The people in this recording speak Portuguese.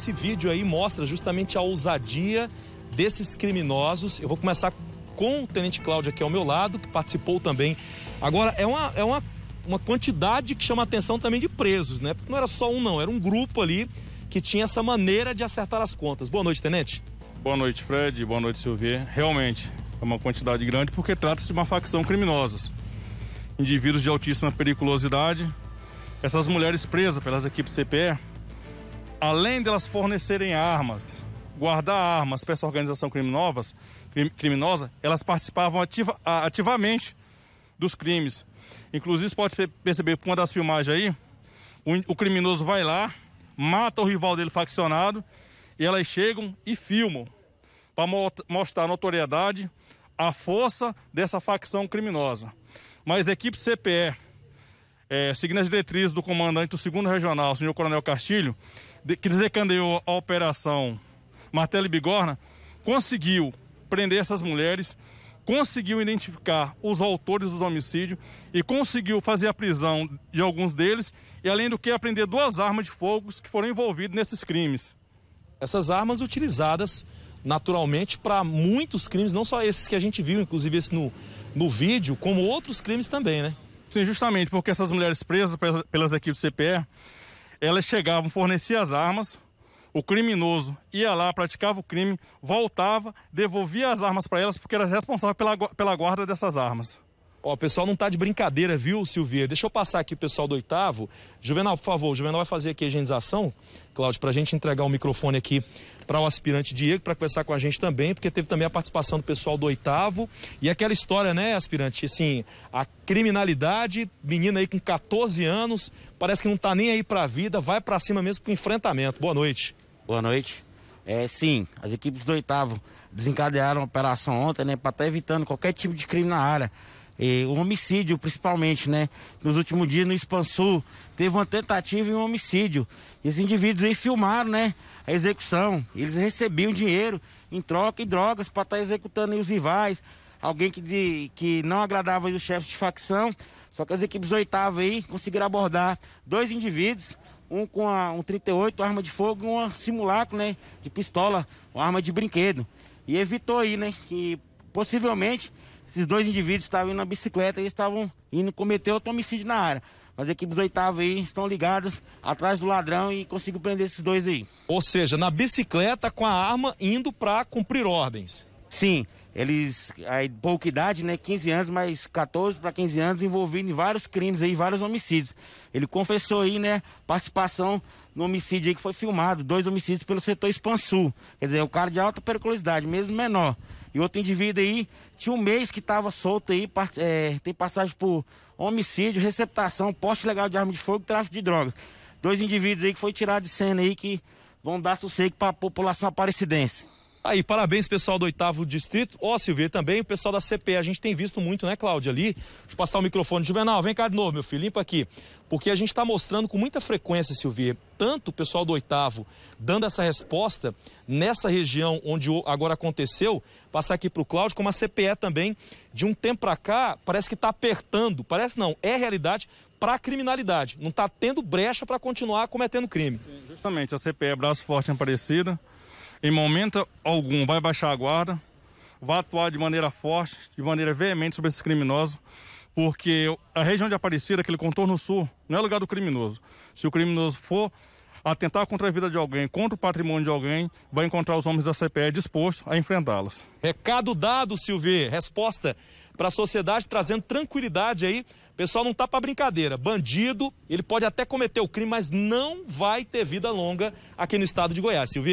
Esse vídeo aí mostra justamente a ousadia desses criminosos. Eu vou começar com o Tenente Cláudio aqui ao meu lado, que participou também. Agora, é uma, é uma, uma quantidade que chama a atenção também de presos, né? Porque não era só um, não, era um grupo ali que tinha essa maneira de acertar as contas. Boa noite, Tenente. Boa noite, Fred. Boa noite, Silvia. Realmente, é uma quantidade grande porque trata-se de uma facção criminosa. Indivíduos de altíssima periculosidade. Essas mulheres presas pelas equipes CPE além delas de fornecerem armas, guardar armas para essa organização criminosa, criminosa, elas participavam ativa, ativamente dos crimes. Inclusive, pode perceber por uma das filmagens aí, o, o criminoso vai lá, mata o rival dele faccionado, e elas chegam e filmam para mostrar a notoriedade, a força dessa facção criminosa. Mas a equipe CPE, é, seguindo as diretrizes do comandante do segundo Regional, o senhor Coronel Castilho, que desencadeou a operação Martelo e Bigorna, conseguiu prender essas mulheres, conseguiu identificar os autores dos homicídios e conseguiu fazer a prisão de alguns deles e, além do que, apreender duas armas de fogo que foram envolvidas nesses crimes. Essas armas utilizadas naturalmente para muitos crimes, não só esses que a gente viu, inclusive esse no, no vídeo, como outros crimes também, né? Sim, justamente porque essas mulheres presas pelas, pelas equipes CPR elas chegavam, forneciam as armas, o criminoso ia lá, praticava o crime, voltava, devolvia as armas para elas, porque era responsável pela, pela guarda dessas armas. Ó, o pessoal não tá de brincadeira, viu, Silvia? Deixa eu passar aqui o pessoal do oitavo. Juvenal, por favor, o Juvenal vai fazer aqui a higienização, Cláudio, para a gente entregar o microfone aqui para o aspirante Diego, para conversar com a gente também, porque teve também a participação do pessoal do oitavo. E aquela história, né, aspirante? Assim, a criminalidade, menina aí com 14 anos, parece que não tá nem aí para a vida, vai para cima mesmo pro enfrentamento. Boa noite. Boa noite. É, sim, as equipes do oitavo desencadearam a operação ontem, né, para estar tá evitando qualquer tipo de crime na área eh, um homicídio principalmente, né? Nos últimos dias no Expansul teve uma tentativa e um homicídio. E esses indivíduos aí filmaram, né? A execução. Eles recebiam dinheiro em troca e drogas para estar tá executando os rivais. Alguém que, de, que não agradava os chefes de facção. Só que as equipes oitavas aí conseguiram abordar dois indivíduos um com a, um 38, arma de fogo, um simulacro, né, de pistola, uma arma de brinquedo. E evitou aí, né, que possivelmente esses dois indivíduos estavam indo na bicicleta e estavam indo cometer outro homicídio na área. As equipes do oitavo aí estão ligadas atrás do ladrão e consigo prender esses dois aí. Ou seja, na bicicleta com a arma indo para cumprir ordens. Sim, eles, aí pouca idade, né, 15 anos, mas 14 para 15 anos, envolvido em vários crimes aí, vários homicídios. Ele confessou aí, né, participação no homicídio aí que foi filmado, dois homicídios pelo setor Expansul. Quer dizer, o é cara de alta periculosidade, mesmo menor. E outro indivíduo aí tinha um mês que estava solto aí, é, tem passagem por homicídio, receptação, poste legal de arma de fogo e tráfico de drogas. Dois indivíduos aí que foi tirado de cena aí que vão dar sossego para a população aparecidense. Aí, parabéns pessoal do oitavo distrito. Ó, oh, Silvia, também o pessoal da CP. A gente tem visto muito, né, Cláudia, ali? Deixa eu passar o microfone. Juvenal, vem cá de novo, meu filho, limpa aqui. Porque a gente está mostrando com muita frequência, Silvia, tanto o pessoal do oitavo dando essa resposta nessa região onde agora aconteceu, passar aqui para o Cláudio, como a CPE também, de um tempo para cá, parece que está apertando, parece não, é realidade, para a criminalidade. Não está tendo brecha para continuar cometendo crime. Justamente, a CPE Braço Forte em Aparecida, em momento algum vai baixar a guarda, vai atuar de maneira forte, de maneira veemente sobre esses criminosos, porque a região de Aparecida, aquele contorno sul, não é lugar do criminoso. Se o criminoso for atentar contra a vida de alguém, contra o patrimônio de alguém, vai encontrar os homens da CPE dispostos a enfrentá-los. Recado dado, Silvio. Resposta para a sociedade trazendo tranquilidade aí. pessoal não tá para brincadeira. Bandido, ele pode até cometer o crime, mas não vai ter vida longa aqui no estado de Goiás, Silvio.